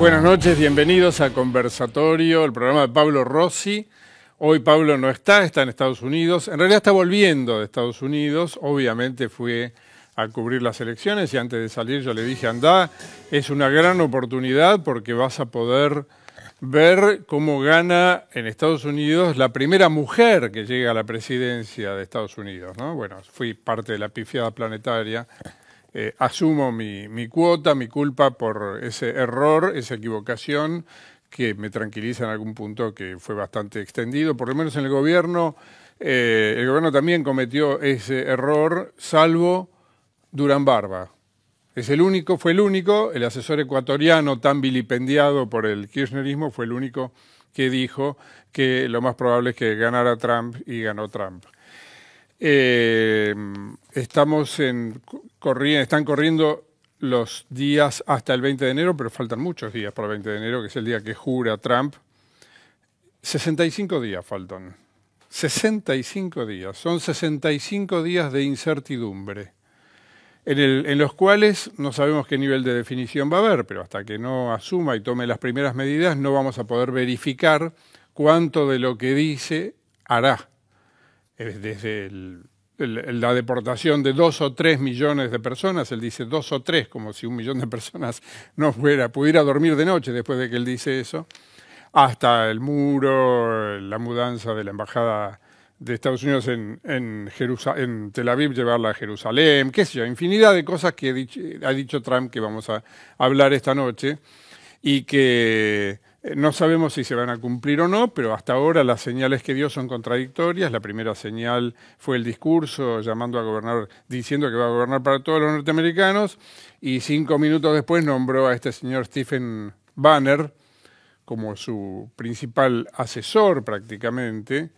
Buenas noches, bienvenidos a Conversatorio, el programa de Pablo Rossi. Hoy Pablo no está, está en Estados Unidos. En realidad está volviendo de Estados Unidos. Obviamente fue a cubrir las elecciones y antes de salir yo le dije, anda, es una gran oportunidad porque vas a poder ver cómo gana en Estados Unidos la primera mujer que llega a la presidencia de Estados Unidos. ¿no? Bueno, fui parte de la pifiada planetaria eh, asumo mi, mi, cuota, mi culpa por ese error, esa equivocación, que me tranquiliza en algún punto que fue bastante extendido, por lo menos en el gobierno. Eh, el gobierno también cometió ese error, salvo Durán Barba. Es el único, fue el único, el asesor ecuatoriano tan vilipendiado por el kirchnerismo, fue el único que dijo que lo más probable es que ganara Trump y ganó Trump. Em, estamos en, están corriendo los días hasta el 20 de enero, pero faltan muchos días para el 20 de enero, que es el día que jura Trump. 65 días faltan. 65 días. Son 65 días de incertidumbre, en, en, los cuales no sabemos qué nivel de definición va a haber, pero hasta que no asuma y tome las primeras medidas no vamos a poder verificar cuánto de lo que dice hará desde la deportación de dos o tres millones de personas, él dice dos o tres, como si un millón de personas no fuera, pudiera dormir de noche después de que él dice eso, hasta el muro, la mudanza de la embajada de Estados Unidos en, Tel Aviv, llevarla a Jerusalén, qué sé yo, infinidad de cosas que ha dicho Trump que vamos a hablar esta noche y que eh, no sabemos si se van a cumplir o no, pero hasta ahora las señales que dio son contradictorias. La primera señal fue el discurso llamando a gobernar, diciendo que va a gobernar para todos los norteamericanos, y cinco minutos después nombró a este señor Stephen Banner como su principal asesor prácticamente,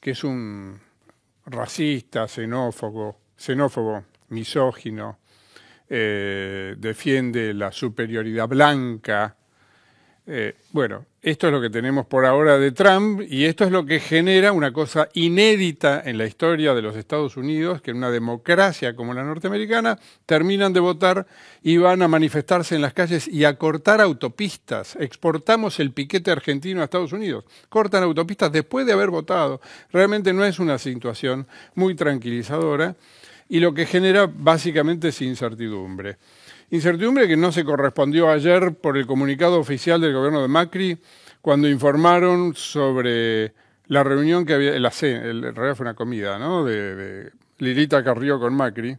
que es un racista, xenófobo, xenófobo misógino, eh, defiende la superioridad blanca eh, bueno, esto es lo que tenemos por ahora de Trump y esto es lo que genera una cosa inédita en la historia de los Estados Unidos, que en una democracia como la norteamericana terminan de votar y van a manifestarse en las calles y a cortar autopistas. Exportamos el piquete argentino a Estados Unidos. Cortan autopistas después de haber votado. Realmente no es una situación muy tranquilizadora y lo que genera básicamente es incertidumbre. Incertidumbre que no se correspondió ayer por el comunicado oficial del gobierno de Macri cuando informaron sobre la reunión que había, la C, en realidad fue una comida, ¿no? De, de, Lilita Carrió con Macri,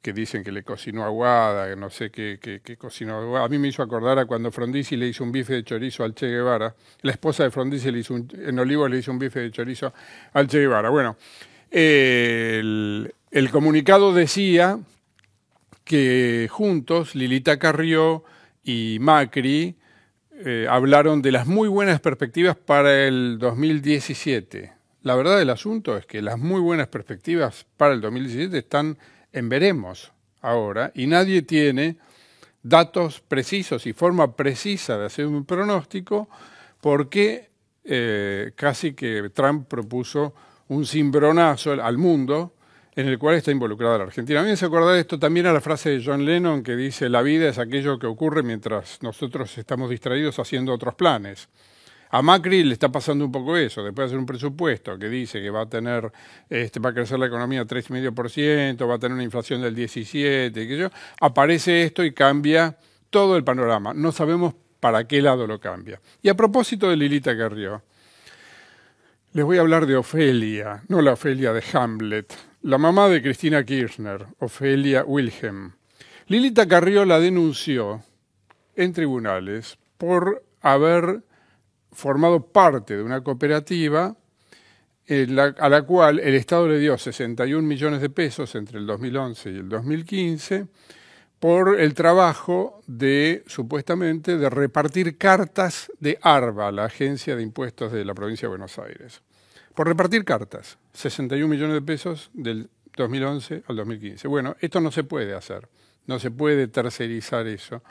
que dicen que le cocinó aguada, que no sé qué, qué, cocinó aguada. A mí me hizo acordar a cuando Frondizi le hizo un bife de chorizo al Che Guevara. La esposa de Frondizi le hizo en Olivos le hizo un bife de chorizo al Che Guevara. Bueno, el comunicado decía que juntos, Lilita Carrió y Macri, eh, hablaron de las muy buenas perspectivas para el 2017. La verdad del asunto es que las muy buenas perspectivas para el 2017 están en veremos ahora y nadie tiene datos precisos y forma precisa de hacer un pronóstico porque eh, casi que Trump propuso un cimbronazo al mundo en el cual está involucrada la Argentina. A mí me hace acordar esto también a la frase de John Lennon que dice, la vida es aquello que ocurre mientras nosotros estamos distraídos haciendo otros planes. A Macri le está pasando un poco eso, después de hacer un presupuesto que dice que va a tener, este, va crecer la economía 3,5%, va a tener una inflación del 17%, que yo, aparece esto y cambia todo el panorama. No sabemos para qué lado lo cambia. Y a propósito de Lilita Carrió, les voy a hablar de Ofelia, no la Ofelia de Hamlet, la mamá de Cristina Kirchner, Ofelia Wilhelm. Lilita Carrió la denunció en tribunales por haber formado parte de una cooperativa eh, a la cual el Estado le dio 61 millones de pesos entre el 2011 y el 2015 por el trabajo de, supuestamente, de repartir cartas de ARBA, la Agencia de Impuestos de la Provincia de Buenos Aires. Por repartir cartas, 61 millones de pesos del 2011 al 2015. Bueno, esto no se puede hacer, no se puede tercerizar eso.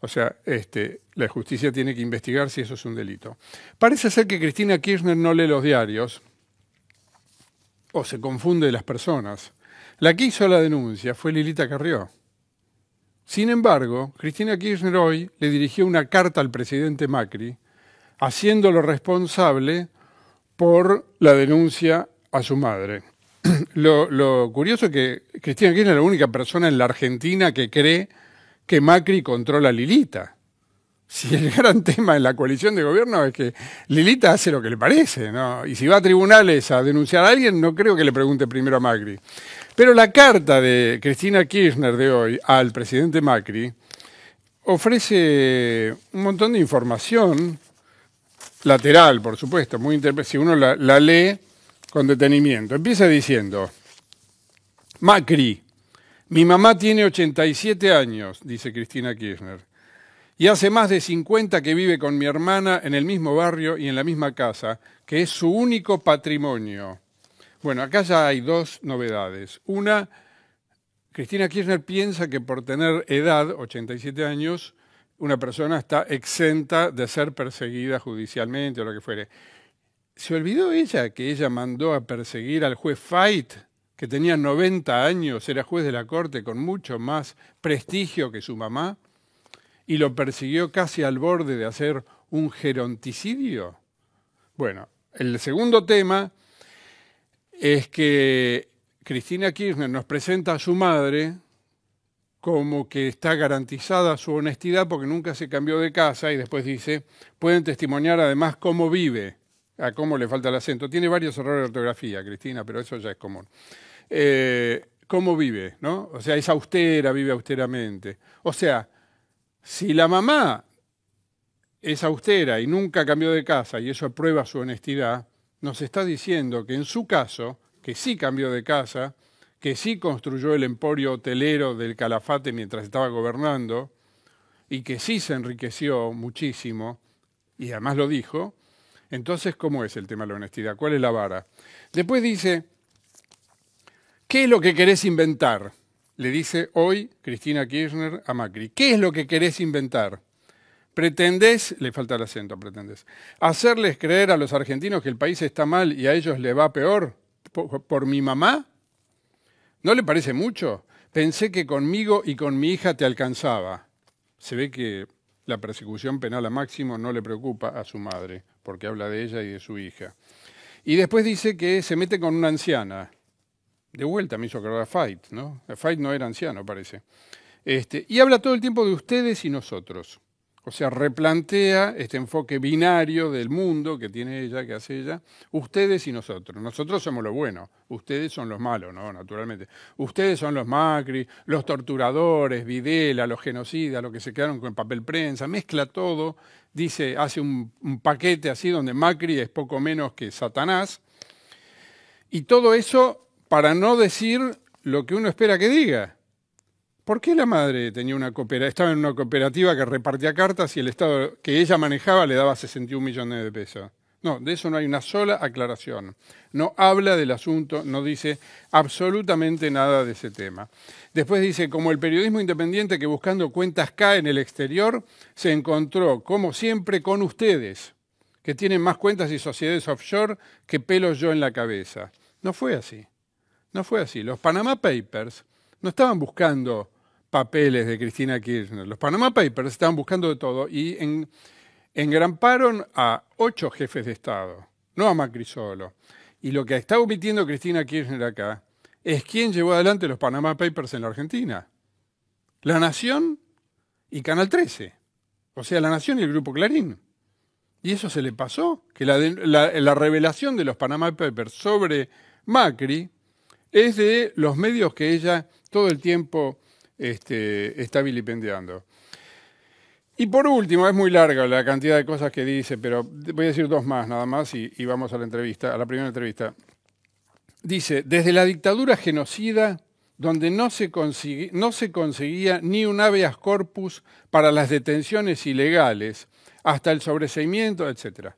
O sea, este, la justicia tiene que investigar si eso es un delito. Parece ser que Cristina Kirchner no lee los diarios o se confunde de las personas. La que hizo la denuncia fue Lilita Carrió. Sin embargo, Cristina Kirchner hoy le dirigió una carta al presidente Macri haciéndolo responsable por la denuncia a su madre. Lo, curioso es que Cristina Kirchner es la única persona en la Argentina que cree que Macri controla a Lilita. Si el gran tema en la coalición de gobierno es que Lilita hace lo que le parece, ¿no? Y si va a tribunales a denunciar a alguien, no creo que le pregunte primero a Macri. Pero la carta de Cristina Kirchner de hoy al presidente Macri ofrece un montón de información lateral, por supuesto, muy si uno la, la lee con detenimiento. Empieza diciendo, Macri, mi mamá tiene 87 años, dice Cristina Kirchner, y hace más de 50 que vive con mi hermana en el mismo barrio y en la misma casa, que es su único patrimonio. Bueno, acá ya hay dos novedades. Una, Cristina Kirchner piensa que por tener edad, 87 años, una persona está exenta de ser perseguida judicialmente o lo que fuere. ¿Se olvidó ella que ella mandó a perseguir al juez Fight, que tenía 90 años, era juez de la corte con mucho más prestigio que su mamá, y lo persiguió casi al borde de hacer un geronticidio? Bueno, el segundo tema es que Cristina Kirchner nos presenta a su madre, como que está garantizada su honestidad porque nunca se cambió de casa y después dice, pueden testimoniar además cómo vive, a cómo le falta el acento. Tiene varios errores de ortografía, Cristina, pero eso ya es común. Eh, cómo vive, ¿no? O sea, es austera, vive austeramente. O sea, si la mamá es austera y nunca cambió de casa y eso aprueba su honestidad, nos está diciendo que en su caso, que sí cambió de casa, que sí construyó el emporio hotelero del Calafate mientras estaba gobernando y que sí se enriqueció muchísimo, y además lo dijo, entonces, ¿cómo es el tema de la honestidad? ¿Cuál es la vara? Después dice, ¿qué es lo que querés inventar? Le dice hoy Cristina Kirchner a Macri, ¿qué es lo que querés inventar? Pretendés, le falta el acento, pretendés, hacerles creer a los argentinos que el país está mal y a ellos le va peor por, por mi mamá, ¿No le parece mucho? Pensé que conmigo y con mi hija te alcanzaba. Se ve que la persecución penal a Máximo no le preocupa a su madre, porque habla de ella y de su hija. Y después dice que se mete con una anciana. De vuelta me hizo acordar a Fight, ¿no? Fight no era anciano, parece. Este, y habla todo el tiempo de ustedes y nosotros. O sea, replantea este enfoque binario del mundo que tiene ella, que hace ella, ustedes y nosotros. Nosotros somos los buenos, ustedes son los malos, ¿no? Naturalmente. Ustedes son los Macri, los torturadores, Videla, los genocidas, los que se quedaron con papel prensa, mezcla todo, dice, hace un paquete así donde Macri es poco menos que Satanás. Y todo eso para no decir lo que uno espera que diga. ¿Por qué la madre tenía una estaba en una cooperativa que repartía cartas y el Estado que ella manejaba le daba 61 millones de pesos? No, de eso no hay una sola aclaración. No habla del asunto, no dice absolutamente nada de ese tema. Después dice, como el periodismo independiente que buscando cuentas cae en el exterior, se encontró, como siempre, con ustedes, que tienen más cuentas y sociedades offshore que pelo yo en la cabeza. No fue así. No fue así. Los Panama Papers no estaban buscando papeles de Cristina Kirchner. Los Panama Papers estaban buscando de todo y en, engramparon a ocho jefes de Estado, no a Macri solo. Y lo que está omitiendo Cristina Kirchner acá es quién llevó adelante los Panama Papers en la Argentina. La Nación y Canal 13. O sea, La Nación y el Grupo Clarín. Y eso se le pasó, que la revelación de los Panama Papers sobre Macri es de los medios que ella todo el tiempo este, está vilipendiando. Y por último, es muy larga la cantidad de cosas que dice, pero voy a decir dos más nada más y, vamos a la entrevista, a la primera entrevista. Dice, desde la dictadura genocida, donde no se, no se conseguía ni un habeas corpus para las detenciones ilegales, hasta el sobreseimiento, etc.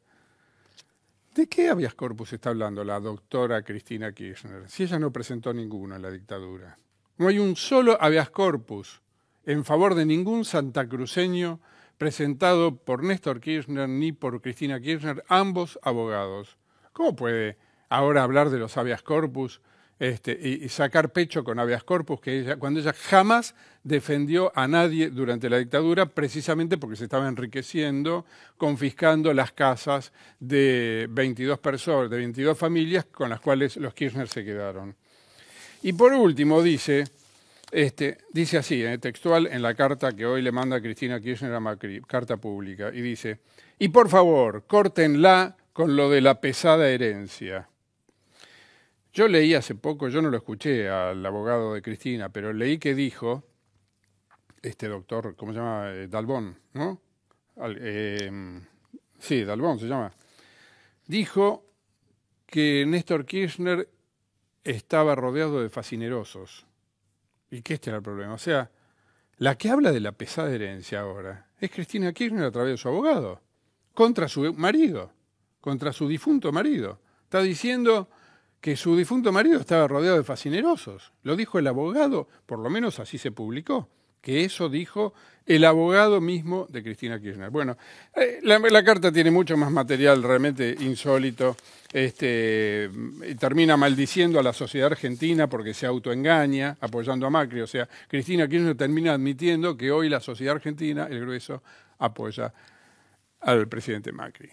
¿De qué habeas corpus está hablando la doctora Cristina Kirchner? Si ella no presentó ninguno en la dictadura. No hay un solo habeas corpus en favor de ningún santacruceño presentado por Néstor Kirchner ni por Cristina Kirchner, ambos abogados. ¿Cómo puede ahora hablar de los habeas corpus este, y, sacar pecho con habeas corpus que cuando ella jamás defendió a nadie durante la dictadura, precisamente porque se estaba enriqueciendo, confiscando las casas de 22 personas, de 22 familias con las cuales los Kirchner se quedaron. Y por último dice, este, dice así, en eh, el textual, en la carta que hoy le manda Cristina Kirchner a Macri, carta pública, y dice, y por favor, córtenla con lo de la pesada herencia. Yo leí hace poco, yo no lo escuché al abogado de Cristina, pero leí que dijo, este doctor, ¿cómo se llama? Eh, Dalbón, ¿no? Em, sí, Dalbón se llama. Dijo que Néstor Kirchner estaba rodeado de fascinerosos. ¿Y que este era el problema? O sea, la que habla de la pesada herencia ahora es Cristina Kirchner a través de su abogado, contra su marido, contra su difunto marido. Está diciendo que su difunto marido estaba rodeado de fascinerosos. Lo dijo el abogado, por lo menos así se publicó que eso dijo el abogado mismo de Cristina Kirchner. Bueno, eh, la, carta tiene mucho más material realmente insólito. Este, termina maldiciendo a la sociedad argentina porque se autoengaña apoyando a Macri. O sea, Cristina Kirchner termina admitiendo que hoy la sociedad argentina, el grueso, apoya al presidente Macri.